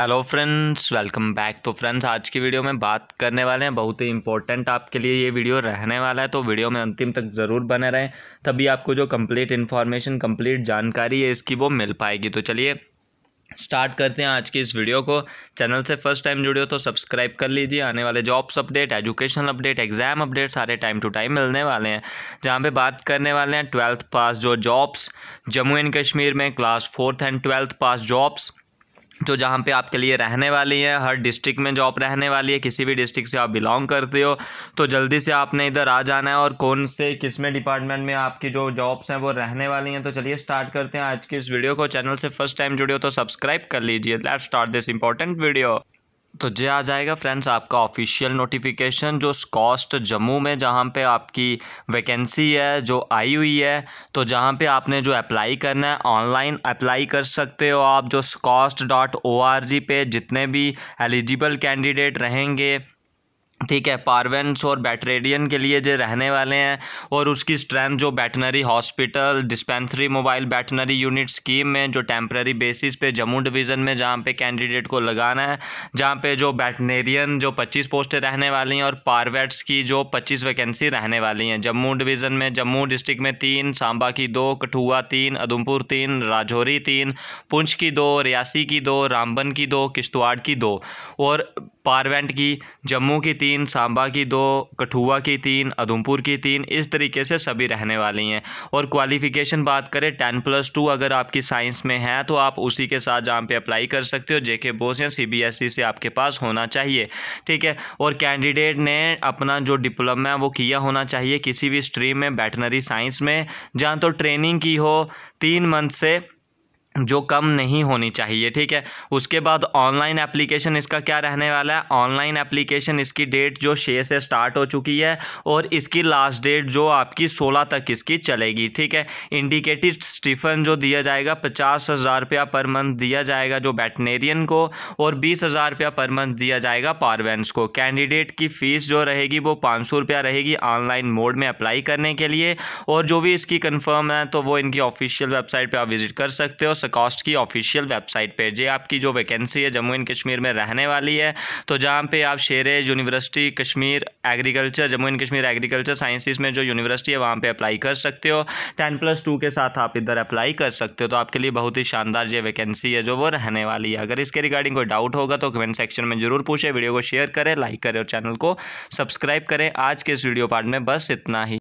hello friends welcome back तो friends आज की वीडियो में बात करने वाले हैं बहुत ही इंपॉर्टेंट आपके लिए ये वीडियो रहने वाला है तो वीडियो में अंतिम तक ज़रूर बने रहें तभी आपको जो कंप्लीट इन्फॉर्मेशन कंप्लीट जानकारी है इसकी वो मिल पाएगी तो चलिए स्टार्ट करते हैं आज की इस वीडियो को चैनल से फर्स्ट टाइम जुड़े हो तो सब्सक्राइब कर लीजिए आने वाले jobs update educational update exam update सारे टाइम टू टाइम मिलने वाले हैं जहाँ पे बात करने वाले हैं ट्वेल्थ पास जो जॉब्स जम्मू एंड कश्मीर में class fourth and twelfth pass jobs तो जहाँ पे आपके लिए रहने वाली है हर डिस्ट्रिक्ट में जॉब रहने वाली है किसी भी डिस्ट्रिक्ट से आप बिलोंग करते हो तो जल्दी से आपने इधर आ जाना है और कौन से किस में डिपार्टमेंट में आपकी जो जॉब्स हैं वो रहने वाली हैं तो चलिए स्टार्ट करते हैं आज की इस वीडियो को चैनल से फर्स्ट टाइम जुड़े हो तो सब्सक्राइब कर लीजिए let start this important video तो जे आ जाएगा फ्रेंड्स आपका ऑफिशियल नोटिफिकेशन जो स्कॉस्ट जम्मू में जहाँ पे आपकी वैकेंसी है जो आई हुई है तो जहाँ पे आपने जो अप्लाई करना है ऑनलाइन अप्लाई कर सकते हो आप जो SKUAST dot O R G पे जितने भी एलिजिबल कैंडिडेट रहेंगे ठीक है पारवेंस और बैटरेडियन के लिए जो रहने वाले हैं और उसकी स्ट्रेंथ जो veterinary hospital dispensary mobile veterinary unit scheme में जो टेम्प्रेरी बेसिस पे जम्मू डिवीज़न में जहाँ पे कैंडिडेट को लगाना है जहाँ पे जो बैटनेरियन जो 25 पोस्टें रहने वाली हैं और पारवेट्स की जो 25 वैकेंसी रहने वाली हैं जम्मू डिवीज़न में जम्मू डिस्ट्रिक्ट में तीन सांबा की दो कठुआ तीन उधमपुर तीन राजौरी तीन पुंछ की दो रियासी की दो रामबन की दो किश्तवाड़ की दो और पारवेंट की जम्मू की तीन तीन सांबा की दो कठुआ की तीन उधमपुर की तीन इस तरीके से सभी रहने वाली हैं और क्वालिफिकेशन बात करें टेन प्लस टू अगर आपकी साइंस में है तो आप उसी के साथ जहाँ पे अप्लाई कर सकते हो जेके बोस या सीबीएसई e से आपके पास होना चाहिए ठीक है और कैंडिडेट ने अपना जो डिप्लोमा है वो किया होना चाहिए किसी भी स्ट्रीम में वेटनरी साइंस में जहाँ तो ट्रेनिंग की हो तीन मंथ से जो कम नहीं होनी चाहिए ठीक है उसके बाद ऑनलाइन एप्लीकेशन इसका क्या रहने वाला है ऑनलाइन एप्लीकेशन इसकी डेट जो छः से स्टार्ट हो चुकी है और इसकी लास्ट डेट जो आपकी सोलह तक इसकी चलेगी ठीक है इंडिकेटिव स्टीफन जो दिया जाएगा पचास हज़ार रुपया पर मंथ दिया जाएगा जो वेटनेरियन को और बीस हज़ार रुपया पर मंथ दिया जाएगा पारवेंट्स को कैंडिडेट की फ़ीस जो रहेगी वो पाँच सौ रुपया रहेगी ऑनलाइन मोड में अप्लाई करने के लिए और जो भी इसकी कन्फर्म है तो वो इनकी ऑफिशियल वेबसाइट पर आप विज़िट कर सकते हो सकॉस्ट की ऑफिशियल वेबसाइट पर जे आपकी जो वैकेंसी है जम्मू एंड कश्मीर में रहने वाली है तो जहाँ पर आप Sher university Kashmir agriculture Jammu and Kashmir agriculture sciences में जो यूनिवर्सिटी है वहाँ पर अप्लाई कर सकते हो टेन प्लस टू के साथ आप इधर अप्लाई कर सकते हो तो आपके लिए बहुत ही शानदार ये वैकेंसी है जो वो रहने वाली है अगर इसके रिगार्डिंग कोई डाउट होगा तो कमेंट सेक्शन में जरूर पूछे वीडियो को शेयर करें लाइक करें और चैनल को सब्सक्राइब करें आज के इस वीडियो पार्ट में बस इतना ही